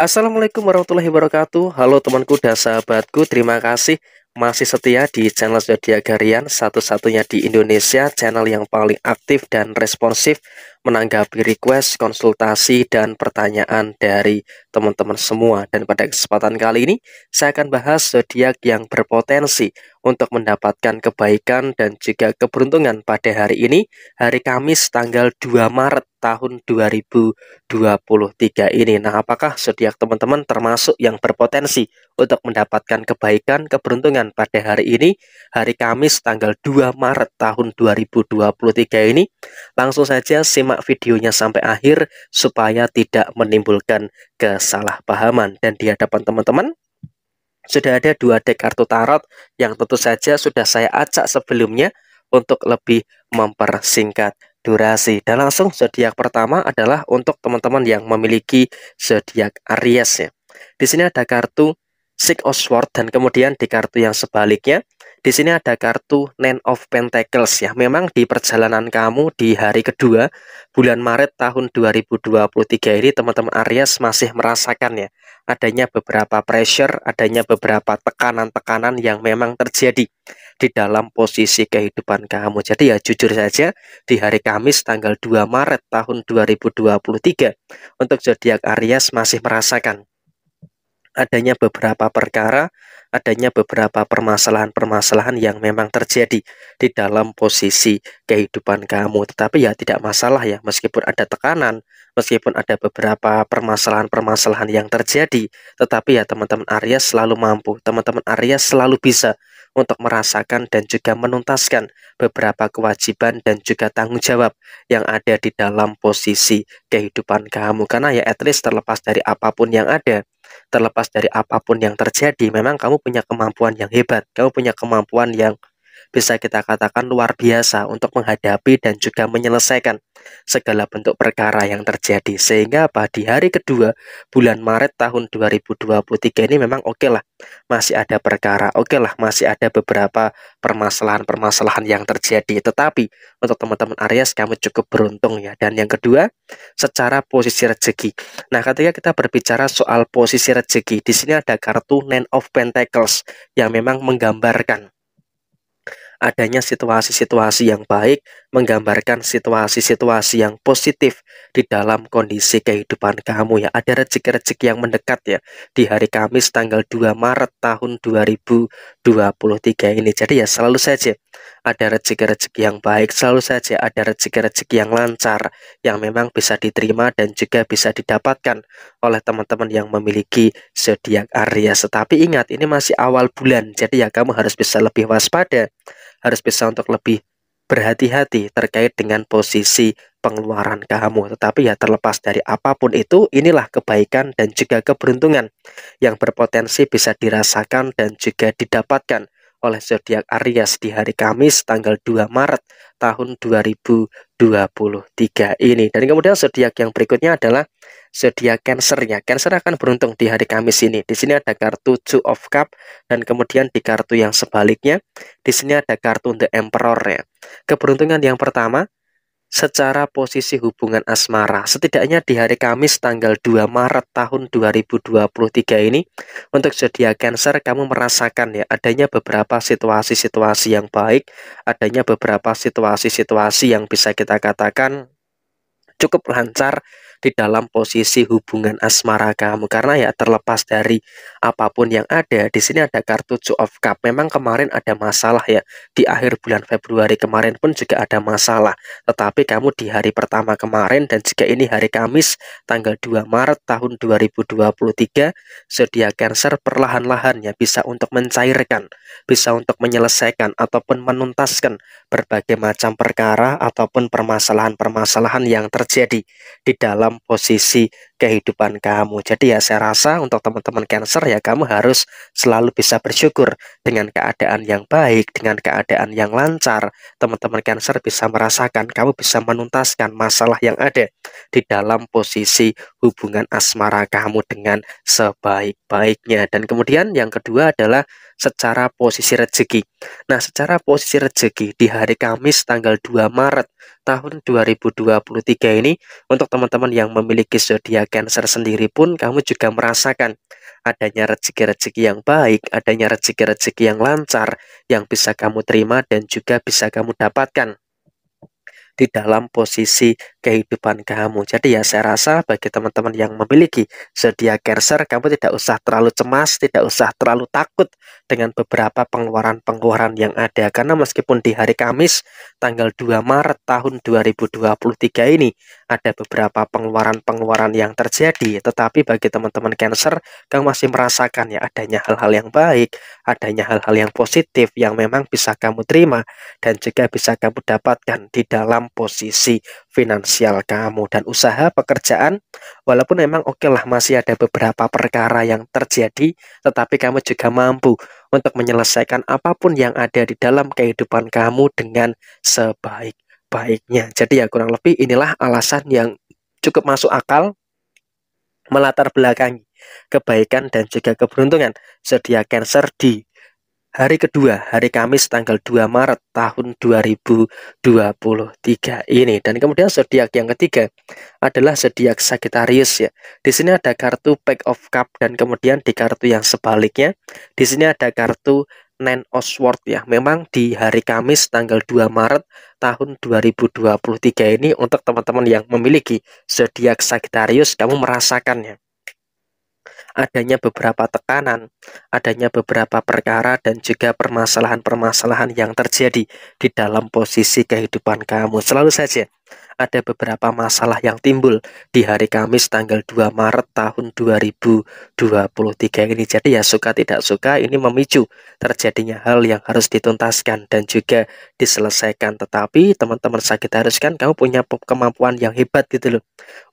Assalamualaikum warahmatullahi wabarakatuh Halo temanku dan sahabatku Terima kasih masih setia di channel Zodiac Harian, satu-satunya di Indonesia, channel yang paling aktif dan responsif menanggapi request, konsultasi, dan pertanyaan dari teman-teman semua. Dan pada kesempatan kali ini, saya akan bahas zodiak yang berpotensi untuk mendapatkan kebaikan dan juga keberuntungan pada hari ini, hari Kamis tanggal 2 Maret tahun 2023 ini. Nah, apakah zodiak teman-teman termasuk yang berpotensi untuk mendapatkan kebaikan, keberuntungan pada hari ini, hari Kamis tanggal 2 Maret tahun 2023 ini, langsung saja simak videonya sampai akhir supaya tidak menimbulkan kesalahpahaman. Dan di hadapan teman-teman, sudah ada dua dek kartu tarot yang tentu saja sudah saya acak sebelumnya untuk lebih mempersingkat durasi. Dan langsung zodiak pertama adalah untuk teman-teman yang memiliki zodiak Aries ya. Di sini ada kartu Six of Swords dan kemudian di kartu yang sebaliknya di sini ada kartu Nine of Pentacles ya. Memang di perjalanan kamu di hari kedua bulan Maret tahun 2023 ini teman-teman Aries masih merasakan ya adanya beberapa pressure, adanya beberapa tekanan-tekanan yang memang terjadi di dalam posisi kehidupan kamu. Jadi ya jujur saja di hari Kamis tanggal 2 Maret tahun 2023 untuk zodiak Aries masih merasakan adanya beberapa perkara, adanya beberapa permasalahan-permasalahan yang memang terjadi di dalam posisi kehidupan kamu. Tetapi ya tidak masalah ya, meskipun ada tekanan, meskipun ada beberapa permasalahan-permasalahan yang terjadi, tetapi ya teman-teman Arya selalu mampu, teman-teman Arya selalu bisa untuk merasakan dan juga menuntaskan beberapa kewajiban dan juga tanggung jawab yang ada di dalam posisi kehidupan kamu. Karena ya at least terlepas dari apapun yang ada, terlepas dari apapun yang terjadi, memang kamu punya kemampuan yang hebat, kamu punya kemampuan yang bisa kita katakan luar biasa untuk menghadapi dan juga menyelesaikan segala bentuk perkara yang terjadi. Sehingga apa di hari kedua bulan Maret tahun 2023 ini memang oke okay lah masih ada perkara, oke okay lah masih ada beberapa permasalahan-permasalahan yang terjadi. Tetapi untuk teman-teman Aries kamu cukup beruntung ya. Dan yang kedua secara posisi rezeki. Nah ketika kita berbicara soal posisi rezeki di sini ada kartu Nine of Pentacles yang memang menggambarkan adanya situasi-situasi yang baik menggambarkan situasi-situasi yang positif di dalam kondisi kehidupan kamu ya. Ada rezeki-rezeki yang mendekat ya di hari Kamis tanggal 2 Maret tahun 2023 ini. Jadi ya selalu saja ada rezeki-rezeki yang baik, selalu saja ada rezeki-rezeki yang lancar yang memang bisa diterima dan juga bisa didapatkan oleh teman-teman yang memiliki zodiak Aries. Tetapi ingat, ini masih awal bulan, jadi ya kamu harus bisa lebih waspada, harus bisa untuk lebih berhati-hati terkait dengan posisi pengeluaran kamu. Tetapi ya terlepas dari apapun itu, inilah kebaikan dan juga keberuntungan yang berpotensi bisa dirasakan dan juga didapatkan oleh zodiak Aries di hari Kamis tanggal 2 Maret tahun 2023 ini. Dan kemudian zodiak yang berikutnya adalah zodiak Cancer ya. Cancer akan beruntung di hari Kamis ini. Di sini ada kartu Two of Cup dan kemudian di kartu yang sebaliknya di sini ada kartu The Emperor ya. Keberuntungan yang pertama secara posisi hubungan asmara. Setidaknya di hari Kamis tanggal 2 Maret tahun 2023 ini untuk zodiak Cancer kamu merasakan ya adanya beberapa situasi-situasi yang baik, adanya beberapa situasi-situasi yang bisa kita katakan cukup lancar di dalam posisi hubungan asmara kamu karena ya terlepas dari apapun yang ada di sini ada kartu two of cup memang kemarin ada masalah ya di akhir bulan Februari kemarin pun juga ada masalah tetapi kamu di hari pertama kemarin dan jika ini hari Kamis tanggal 2 Maret tahun 2023 zodiak Cancer perlahan-lahan ya bisa untuk mencairkan bisa untuk menyelesaikan ataupun menuntaskan berbagai macam perkara ataupun permasalahan-permasalahan yang terjadi di dalam dalam posisi kehidupan kamu. Jadi ya saya rasa untuk teman-teman Cancer ya kamu harus selalu bisa bersyukur dengan keadaan yang baik, dengan keadaan yang lancar. Teman-teman Cancer bisa merasakan kamu bisa menuntaskan masalah yang ada di dalam posisi hubungan asmara kamu dengan sebaik-baiknya. Dan kemudian yang kedua adalah secara posisi rezeki. Nah, secara posisi rezeki di hari Kamis tanggal 2 Maret tahun 2023 ini untuk teman-teman yang memiliki zodiak Cancer sendiri pun kamu juga merasakan adanya rezeki-rezeki yang baik, adanya rezeki-rezeki yang lancar yang bisa kamu terima dan juga bisa kamu dapatkan di dalam posisi kehidupan kamu. Jadi ya saya rasa bagi teman-teman yang memiliki zodiak Cancer, kamu tidak usah terlalu cemas, tidak usah terlalu takut dengan beberapa pengeluaran-pengeluaran yang ada. Karena meskipun di hari Kamis tanggal 2 Maret tahun 2023 ini ada beberapa pengeluaran-pengeluaran yang terjadi, tetapi bagi teman-teman Cancer, kamu masih merasakan ya adanya hal-hal yang baik, adanya hal-hal yang positif yang memang bisa kamu terima dan juga bisa kamu dapatkan di dalam posisi finansial kamu dan usaha pekerjaan walaupun memang oke okay lah masih ada beberapa perkara yang terjadi tetapi kamu juga mampu untuk menyelesaikan apapun yang ada di dalam kehidupan kamu dengan sebaik-baiknya. Jadi ya kurang lebih inilah alasan yang cukup masuk akal melatar belakangi kebaikan dan juga keberuntungan zodiak Cancer di hari kedua, hari Kamis tanggal 2 Maret tahun 2023 ini. Dan kemudian zodiak yang ketiga adalah zodiak Sagittarius ya. Di sini ada kartu Pack of Cup dan kemudian di kartu yang sebaliknya di sini ada kartu Nine of Swords ya. Memang di hari Kamis tanggal 2 Maret tahun 2023 ini untuk teman-teman yang memiliki zodiak Sagittarius kamu merasakannya adanya beberapa tekanan, adanya beberapa perkara dan juga permasalahan-permasalahan yang terjadi di dalam posisi kehidupan kamu. Selalu saja ada beberapa masalah yang timbul di hari Kamis tanggal 2 Maret tahun 2023 ini. Jadi ya suka tidak suka ini memicu terjadinya hal yang harus dituntaskan dan juga diselesaikan. Tetapi teman-teman sakit harus kan kamu punya kemampuan yang hebat gitu loh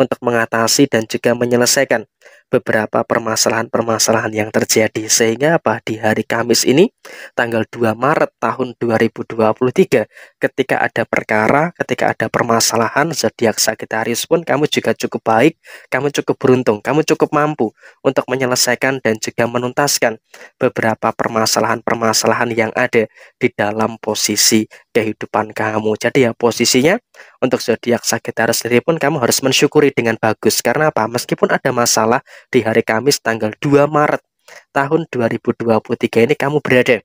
untuk mengatasi dan juga menyelesaikan beberapa permasalahan-permasalahan yang terjadi sehingga apa di hari Kamis ini tanggal 2 Maret tahun 2023 ketika ada perkara, ketika ada permasalahan zodiak Sagittarius pun kamu juga cukup baik, kamu cukup beruntung, kamu cukup mampu untuk menyelesaikan dan juga menuntaskan beberapa permasalahan-permasalahan yang ada di dalam posisi kehidupan kamu. Jadi ya posisinya untuk zodiak Sagittarius sendiri pun kamu harus mensyukuri dengan bagus. Karena apa? Meskipun ada masalah di hari Kamis tanggal 2 Maret tahun 2023 ini kamu berada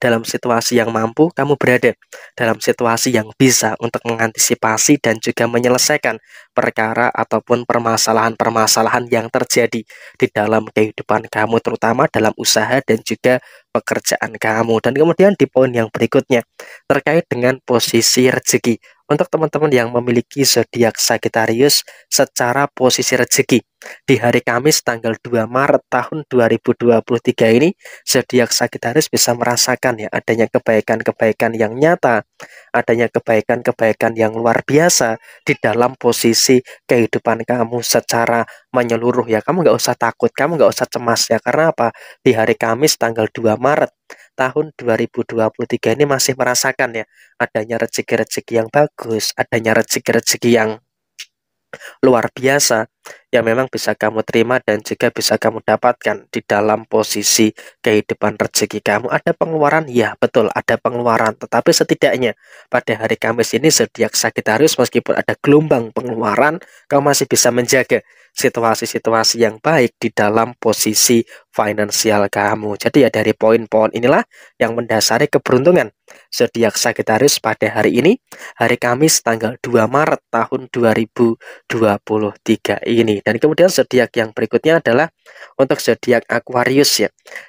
dalam situasi yang mampu kamu berada, dalam situasi yang bisa untuk mengantisipasi dan juga menyelesaikan perkara ataupun permasalahan-permasalahan yang terjadi di dalam kehidupan kamu, terutama dalam usaha dan juga pekerjaan kamu. Dan kemudian di poin yang berikutnya terkait dengan posisi rezeki untuk teman-teman yang memiliki zodiak Sagittarius secara posisi rezeki. Di hari Kamis tanggal 2 Maret tahun 2023 ini, zodiak Sagittarius bisa merasakan ya adanya kebaikan-kebaikan yang nyata, adanya kebaikan-kebaikan yang luar biasa di dalam posisi kehidupan kamu secara menyeluruh ya. Kamu nggak usah takut, kamu nggak usah cemas ya. Karena apa? Di hari Kamis tanggal 2 Maret tahun 2023 ini masih merasakan ya adanya rezeki-rezeki yang bagus, adanya rezeki-rezeki yang luar biasa yang memang bisa kamu terima dan juga bisa kamu dapatkan di dalam posisi kehidupan rezeki kamu. Ada pengeluaran? Ya, betul ada pengeluaran. Tetapi setidaknya pada hari Kamis ini zodiak Sagittarius meskipun ada gelombang pengeluaran, kamu masih bisa menjaga situasi-situasi yang baik di dalam posisi finansial kamu. Jadi ya dari poin-poin inilah yang mendasari keberuntungan zodiak Sagittarius pada hari ini, hari Kamis tanggal 2 Maret tahun 2023 ini. Dan kemudian zodiak yang berikutnya adalah untuk zodiak Aquarius ya.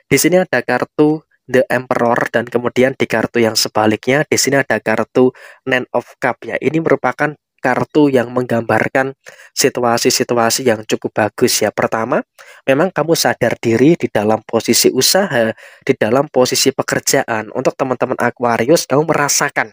Di sini ada kartu The Emperor dan kemudian di kartu yang sebaliknya di sini ada kartu Nine of Cup ya. Ini merupakan kartu yang menggambarkan situasi-situasi yang cukup bagus ya. Pertama, memang kamu sadar diri di dalam posisi usaha, di dalam posisi pekerjaan. Untuk teman-teman Aquarius, kamu merasakan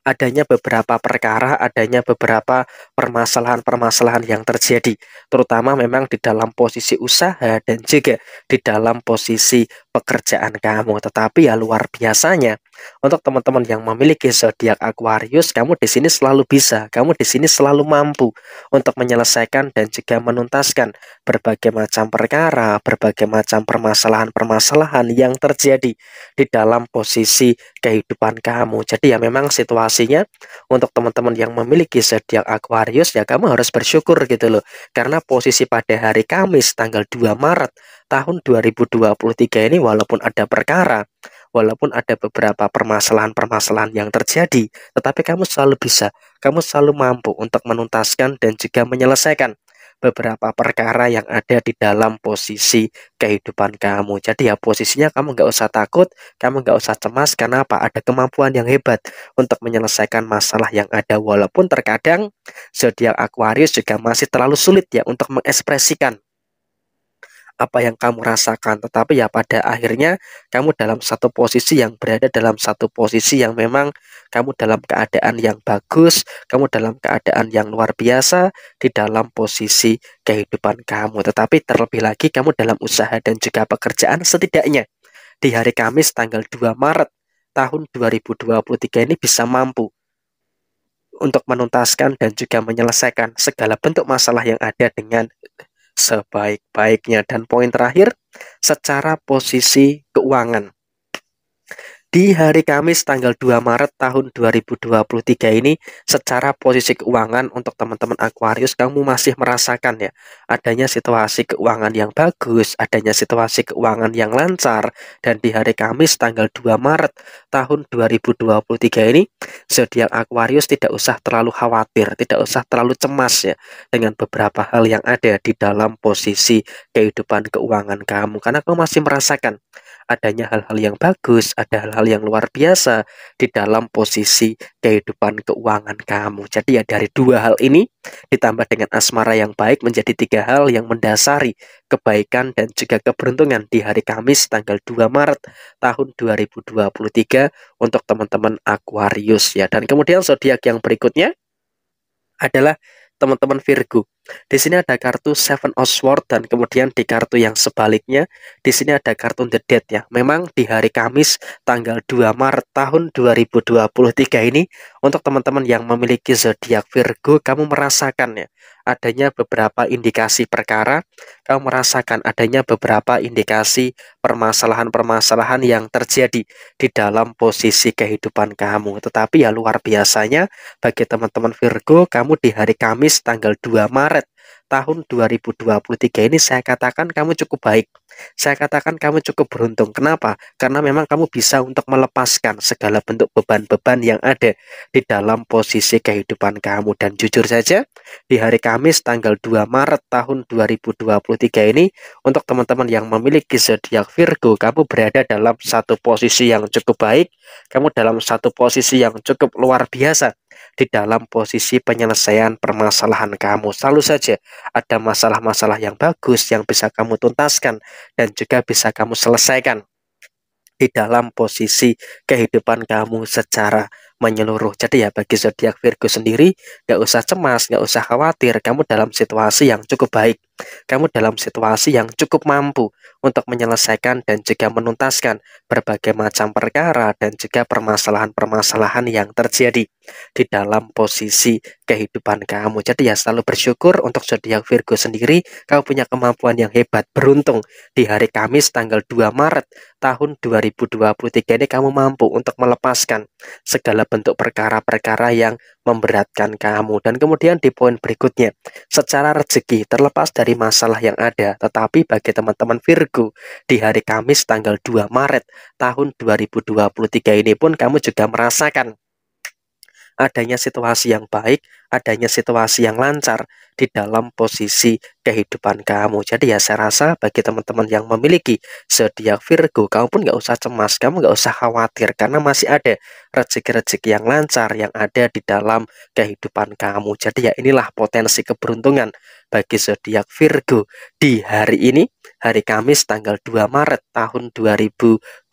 adanya beberapa perkara, adanya beberapa permasalahan-permasalahan yang terjadi, terutama memang di dalam posisi usaha dan juga di dalam posisi pekerjaan kamu. Tetapi ya luar biasanya untuk teman-teman yang memiliki zodiak Aquarius, kamu di sini selalu bisa, kamu di sini selalu mampu untuk menyelesaikan dan juga menuntaskan berbagai macam perkara, berbagai macam permasalahan-permasalahan yang terjadi di dalam posisi kehidupan kamu. Jadi ya memang situasinya untuk teman-teman yang memiliki zodiak Aquarius ya kamu harus bersyukur gitu loh. Karena posisi pada hari Kamis tanggal 2 Maret tahun 2023 ini walaupun ada perkara, walaupun ada beberapa permasalahan-permasalahan yang terjadi, tetapi kamu selalu bisa, kamu selalu mampu untuk menuntaskan dan juga menyelesaikan beberapa perkara yang ada di dalam posisi kehidupan kamu. Jadi ya posisinya kamu nggak usah takut, kamu nggak usah cemas karena apa? Ada kemampuan yang hebat untuk menyelesaikan masalah yang ada walaupun terkadang zodiak Aquarius juga masih terlalu sulit ya untuk mengekspresikan apa yang kamu rasakan tetapi ya pada akhirnya kamu dalam satu posisi yang berada dalam satu posisi yang memang kamu dalam keadaan yang bagus kamu dalam keadaan yang luar biasa di dalam posisi kehidupan kamu tetapi terlebih lagi kamu dalam usaha dan juga pekerjaan setidaknya di hari Kamis tanggal 2 Maret tahun 2023 ini bisa mampu untuk menuntaskan dan juga menyelesaikan segala bentuk masalah yang ada dengan sebaik-baiknya. Dan poin terakhir, secara posisi keuangan di hari Kamis tanggal 2 Maret tahun 2023 ini secara posisi keuangan untuk teman-teman Aquarius kamu masih merasakan ya adanya situasi keuangan yang bagus, adanya situasi keuangan yang lancar dan di hari Kamis tanggal 2 Maret tahun 2023 ini zodiak Aquarius tidak usah terlalu khawatir, tidak usah terlalu cemas ya dengan beberapa hal yang ada di dalam posisi kehidupan keuangan kamu karena kamu masih merasakan adanya hal-hal yang bagus, ada hal-hal yang luar biasa di dalam posisi kehidupan keuangan kamu. Jadi ya dari dua hal ini ditambah dengan asmara yang baik menjadi tiga hal yang mendasari kebaikan dan juga keberuntungan di hari Kamis tanggal 2 Maret tahun 2023 untuk teman-teman Aquarius ya. Dan kemudian zodiak yang berikutnya adalah teman-teman Virgo. Di sini ada kartu Seven of Swords dan kemudian di kartu yang sebaliknya di sini ada kartu The Dead ya. Memang di hari Kamis tanggal 2 Maret tahun 2023 ini untuk teman-teman yang memiliki zodiak Virgo kamu merasakan ya adanya beberapa indikasi perkara, kamu merasakan adanya beberapa indikasi permasalahan-permasalahan yang terjadi di dalam posisi kehidupan kamu. Tetapi ya luar biasanya bagi teman-teman Virgo, kamu di hari Kamis tanggal 2 Maret tahun 2023 ini saya katakan kamu cukup baik. Saya katakan kamu cukup beruntung. Kenapa? Karena memang kamu bisa untuk melepaskan segala bentuk beban-beban yang ada di dalam posisi kehidupan kamu. Dan jujur saja, di hari Kamis tanggal 2 Maret tahun 2023 ini, untuk teman-teman yang memiliki zodiak Virgo, kamu berada dalam satu posisi yang cukup baik, kamu dalam satu posisi yang cukup luar biasa di dalam posisi penyelesaian permasalahan kamu. Selalu saja ada masalah-masalah yang bagus yang bisa kamu tuntaskan dan juga bisa kamu selesaikan di dalam posisi kehidupan kamu secara menyeluruh. Jadi ya bagi zodiak Virgo sendiri, nggak usah cemas, nggak usah khawatir, kamu dalam situasi yang cukup baik. Kamu dalam situasi yang cukup mampu untuk menyelesaikan dan juga menuntaskan berbagai macam perkara dan juga permasalahan-permasalahan yang terjadi di dalam posisi kehidupan kamu. Jadi ya selalu bersyukur untuk zodiak Virgo sendiri kamu punya kemampuan yang hebat. Beruntung di hari Kamis tanggal 2 Maret tahun 2023 ini kamu mampu untuk melepaskan segala bentuk perkara-perkara yang memberatkan kamu. Dan kemudian di poin berikutnya, secara rezeki terlepas dari masalah yang ada, tetapi bagi teman-teman Virgo di hari Kamis tanggal 2 Maret tahun 2023 ini pun kamu juga merasakan adanya situasi yang baik, adanya situasi yang lancar di dalam posisi kehidupan kamu. Jadi ya saya rasa bagi teman-teman yang memiliki zodiak Virgo, kamu pun nggak usah cemas, kamu nggak usah khawatir karena masih ada rezeki-rezeki yang lancar yang ada di dalam kehidupan kamu. Jadi ya inilah potensi keberuntungan bagi zodiak Virgo di hari ini, hari Kamis tanggal 2 Maret tahun 2023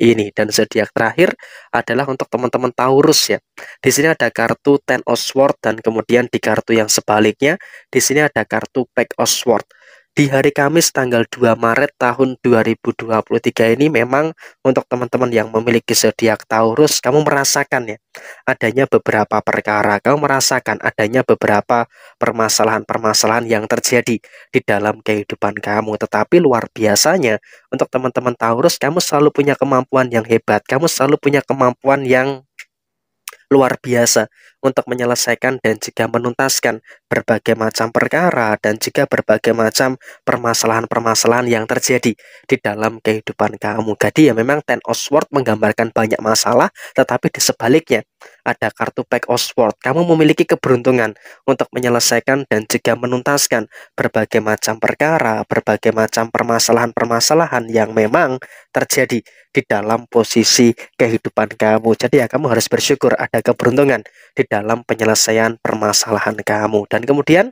ini. Dan zodiak terakhir adalah untuk teman-teman Taurus ya. Di sini ada kartu Ten of Swords dan kemudian di kartu yang sebaliknya di sini ada kartu Pack Oswald. Di hari Kamis tanggal 2 Maret tahun 2023 ini memang untuk teman-teman yang memiliki zodiak Taurus, kamu merasakan ya adanya beberapa perkara, kamu merasakan adanya beberapa permasalahan-permasalahan yang terjadi di dalam kehidupan kamu. Tetapi luar biasanya untuk teman-teman Taurus, kamu selalu punya kemampuan yang hebat, kamu selalu punya kemampuan yang luar biasa untuk menyelesaikan dan juga menuntaskan berbagai macam perkara dan juga berbagai macam permasalahan-permasalahan yang terjadi di dalam kehidupan kamu. Jadi ya memang Ten of Swords menggambarkan banyak masalah, tetapi di sebaliknya ada kartu Pack of Swords. Kamu memiliki keberuntungan untuk menyelesaikan dan juga menuntaskan berbagai macam perkara, berbagai macam permasalahan-permasalahan yang memang terjadi di dalam posisi kehidupan kamu. Jadi ya kamu harus bersyukur ada keberuntungan di dalam penyelesaian permasalahan kamu. Dan kemudian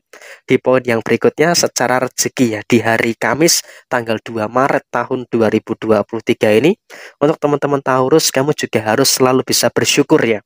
di poin yang berikutnya secara rezeki ya di hari Kamis tanggal 2 Maret tahun 2023 ini untuk teman-teman Taurus kamu juga harus selalu bisa bersyukur ya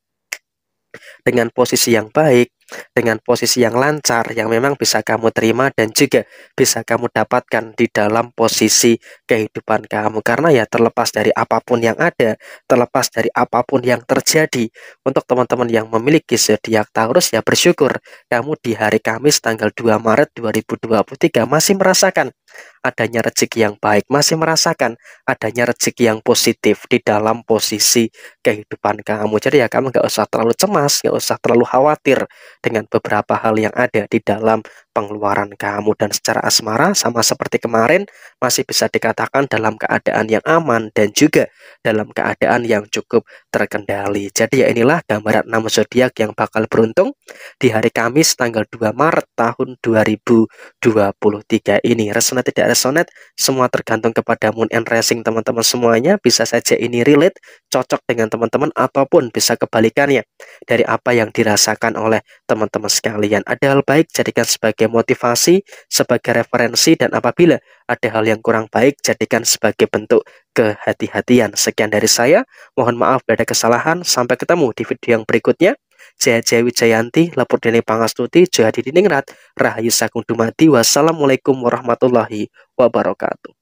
dengan posisi yang baik, dengan posisi yang lancar yang memang bisa kamu terima dan juga bisa kamu dapatkan di dalam posisi kehidupan kamu karena ya terlepas dari apapun yang ada terlepas dari apapun yang terjadi untuk teman-teman yang memiliki zodiak Taurus ya bersyukur kamu di hari Kamis tanggal 2 Maret 2023 masih merasakan adanya rezeki yang baik, masih merasakan adanya rezeki yang positif di dalam posisi kehidupan kamu. Jadi ya kamu nggak usah terlalu cemas, nggak usah terlalu khawatir dengan beberapa hal yang ada di dalam pengeluaran kamu dan secara asmara sama seperti kemarin masih bisa dikatakan dalam keadaan yang aman dan juga dalam keadaan yang cukup terkendali. Jadi ya inilah gambaran nama zodiak yang bakal beruntung di hari Kamis tanggal 2 Maret tahun 2023 ini. resonate tidak resonate semua tergantung kepada moon and rising teman-teman semuanya bisa saja ini relate cocok dengan teman-teman ataupun bisa kebalikannya dari apa yang dirasakan oleh teman-teman sekalian. Ada hal baik jadikan sebagai motivasi, sebagai referensi, dan apabila ada hal yang kurang baik jadikan sebagai bentuk kehati-hatian. Sekian dari saya, mohon maaf bila ada kesalahan. Sampai ketemu di video yang berikutnya. Jaya Jaya Wijayanti, Lapor Dini Pangastuti, Johadi Diningrat, Rahayu Sagung Dumadi, Wassalamualaikum warahmatullahi wabarakatuh.